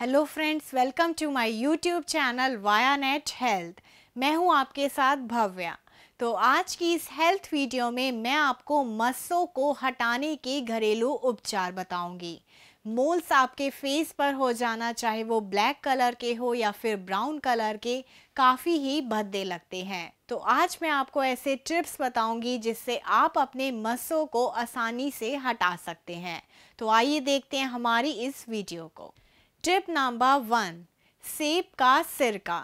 hello friends welcome to my YouTube channel via net health मैं हूं आपके साथ भव्या तो आज की इस हेल्थ वीडियो में मैं आपको मस्सों को हटाने के घरेलू उपचार बताऊंगी मोल्स आपके फेस पर हो जाना चाहे वो ब्लैक कलर के हो या फिर ब्राउन कलर के काफ़ी ही भद्दे लगते हैं तो आज मैं आपको ऐसे ट्रिप्स बताऊंगी जिससे आप अपने मस्सों को आसानी से हटा सकते हैं तो आइए देखते हैं हमारी इस वीडियो को टिप नंबर वन सेब का सिरका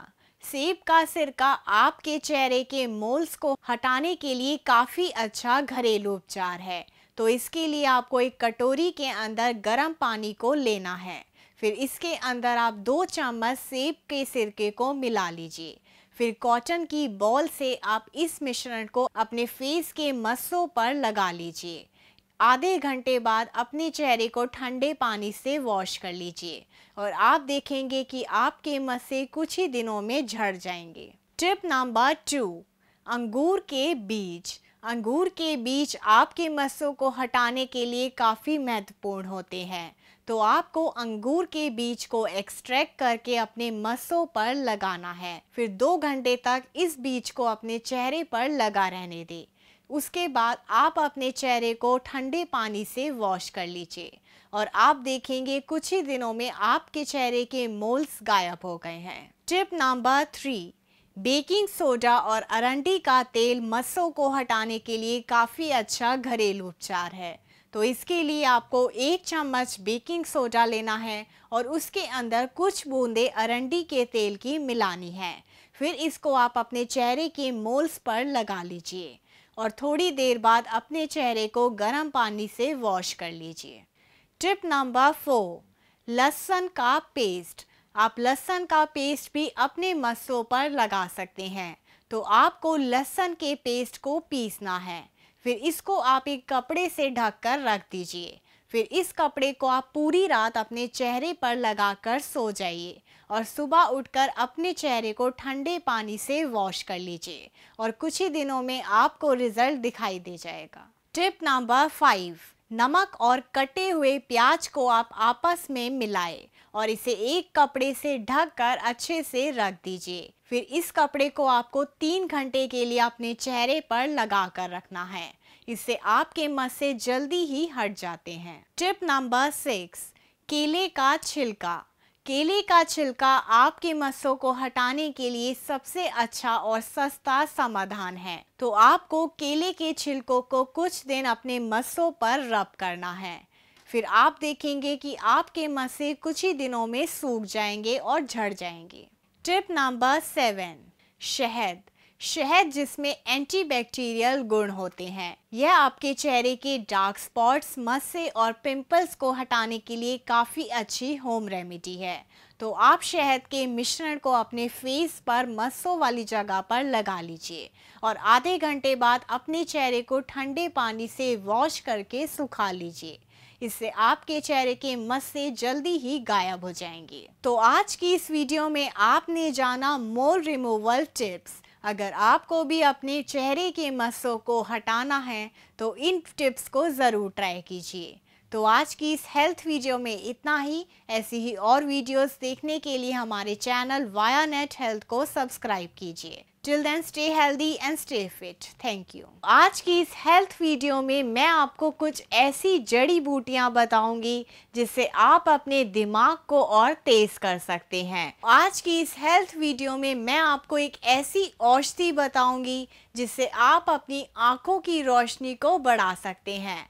सेब का सिरका आपके चेहरे के मोल्स को हटाने के लिए काफ़ी अच्छा घरेलू उपचार है तो इसके लिए आपको एक कटोरी के अंदर गर्म पानी को लेना है फिर इसके अंदर आप दो चम्मच सेब के सिरके को मिला लीजिए फिर कॉटन की बॉल से आप इस मिश्रण को अपने फेस के मस्सों पर लगा लीजिए आधे घंटे बाद अपने चेहरे को ठंडे पानी से वॉश कर लीजिए और आप देखेंगे कि आपके मसे कुछ ही दिनों में झड़ जाएंगे टिप नंबर टू अंगूर के बीज अंगूर के बीज आपके मसों को हटाने के लिए काफ़ी महत्वपूर्ण होते हैं तो आपको अंगूर के बीज को एक्सट्रैक्ट करके अपने मसों पर लगाना है फिर दो घंटे तक इस बीज को अपने चेहरे पर लगा रहने दें उसके बाद आप अपने चेहरे को ठंडे पानी से वॉश कर लीजिए और आप देखेंगे कुछ ही दिनों में आपके चेहरे के मोल्स गायब हो गए हैं tip number three baking soda और अरंडी का तेल मसों को हटाने के लिए काफ़ी अच्छा घरेलू उपचार है तो इसके लिए आपको एक चम्मच बेकिंग सोडा लेना है और उसके अंदर कुछ बूंदे अरंडी के तेल की मिलानी है फिर इसको आप अपने चेहरे के मोल्स पर लगा लीजिए और थोड़ी देर बाद अपने चेहरे को गर्म पानी से वॉश कर लीजिए टिप नंबर फोर लहसन का पेस्ट आप लहसन का पेस्ट भी अपने मसलों पर लगा सकते हैं तो आपको लहसन के पेस्ट को पीसना है फिर इसको आप एक कपड़े से ढककर रख दीजिए फिर इस कपड़े को आप पूरी रात अपने चेहरे पर लगाकर सो जाइए और सुबह उठकर अपने चेहरे को ठंडे पानी से वॉश कर लीजिए और कुछ ही दिनों में आपको रिजल्ट दिखाई दे जाएगा टिप नंबर फाइव नमक और कटे हुए प्याज को आप आपस में मिलाएं और इसे एक कपड़े से ढककर अच्छे से रख दीजिए फिर इस कपड़े को आपको तीन घंटे के लिए अपने चेहरे पर लगा कर रखना है इससे आपके मसे जल्दी ही हट जाते हैं टिप नंबर सिक्स केले का छिलका केले का छिलका आपके मसों को हटाने के लिए सबसे अच्छा और सस्ता समाधान है तो आपको केले के छिलकों को कुछ दिन अपने मसों पर रब करना है फिर आप देखेंगे कि आपके मसे कुछ ही दिनों में सूख जाएंगे और झड़ जाएंगे टिप नंबर सेवन शहद शहद जिसमें एंटीबैक्टीरियल गुण होते हैं यह आपके चेहरे के डार्क स्पॉट्स मस्से और पिंपल्स को हटाने के लिए काफ़ी अच्छी होम रेमेडी है तो आप शहद के मिश्रण को अपने फेस पर मस्सों वाली जगह पर लगा लीजिए और आधे घंटे बाद अपने चेहरे को ठंडे पानी से वॉश करके सुखा लीजिए इससे आपके चेहरे के मस्से जल्दी ही गायब हो जाएंगे तो आज की इस वीडियो में आपने जाना मोर रिमूवल टिप्स अगर आपको भी अपने चेहरे के मसों को हटाना है तो इन टिप्स को ज़रूर ट्राई कीजिए तो आज की इस हेल्थ वीडियो में इतना ही ऐसी ही और वीडियोस देखने के लिए हमारे चैनल वाया नेट हेल्थ को सब्सक्राइब कीजिए till then stay healthy and stay fit thank you आज की इस हेल्थ वीडियो में मैं आपको कुछ ऐसी जड़ी बूटियां बताऊंगी जिससे आप अपने दिमाग को और तेज कर सकते हैं आज की इस हेल्थ वीडियो में मैं आपको एक ऐसी औषधि बताऊंगी जिससे आप अपनी आंखों की रोशनी को बढ़ा सकते हैं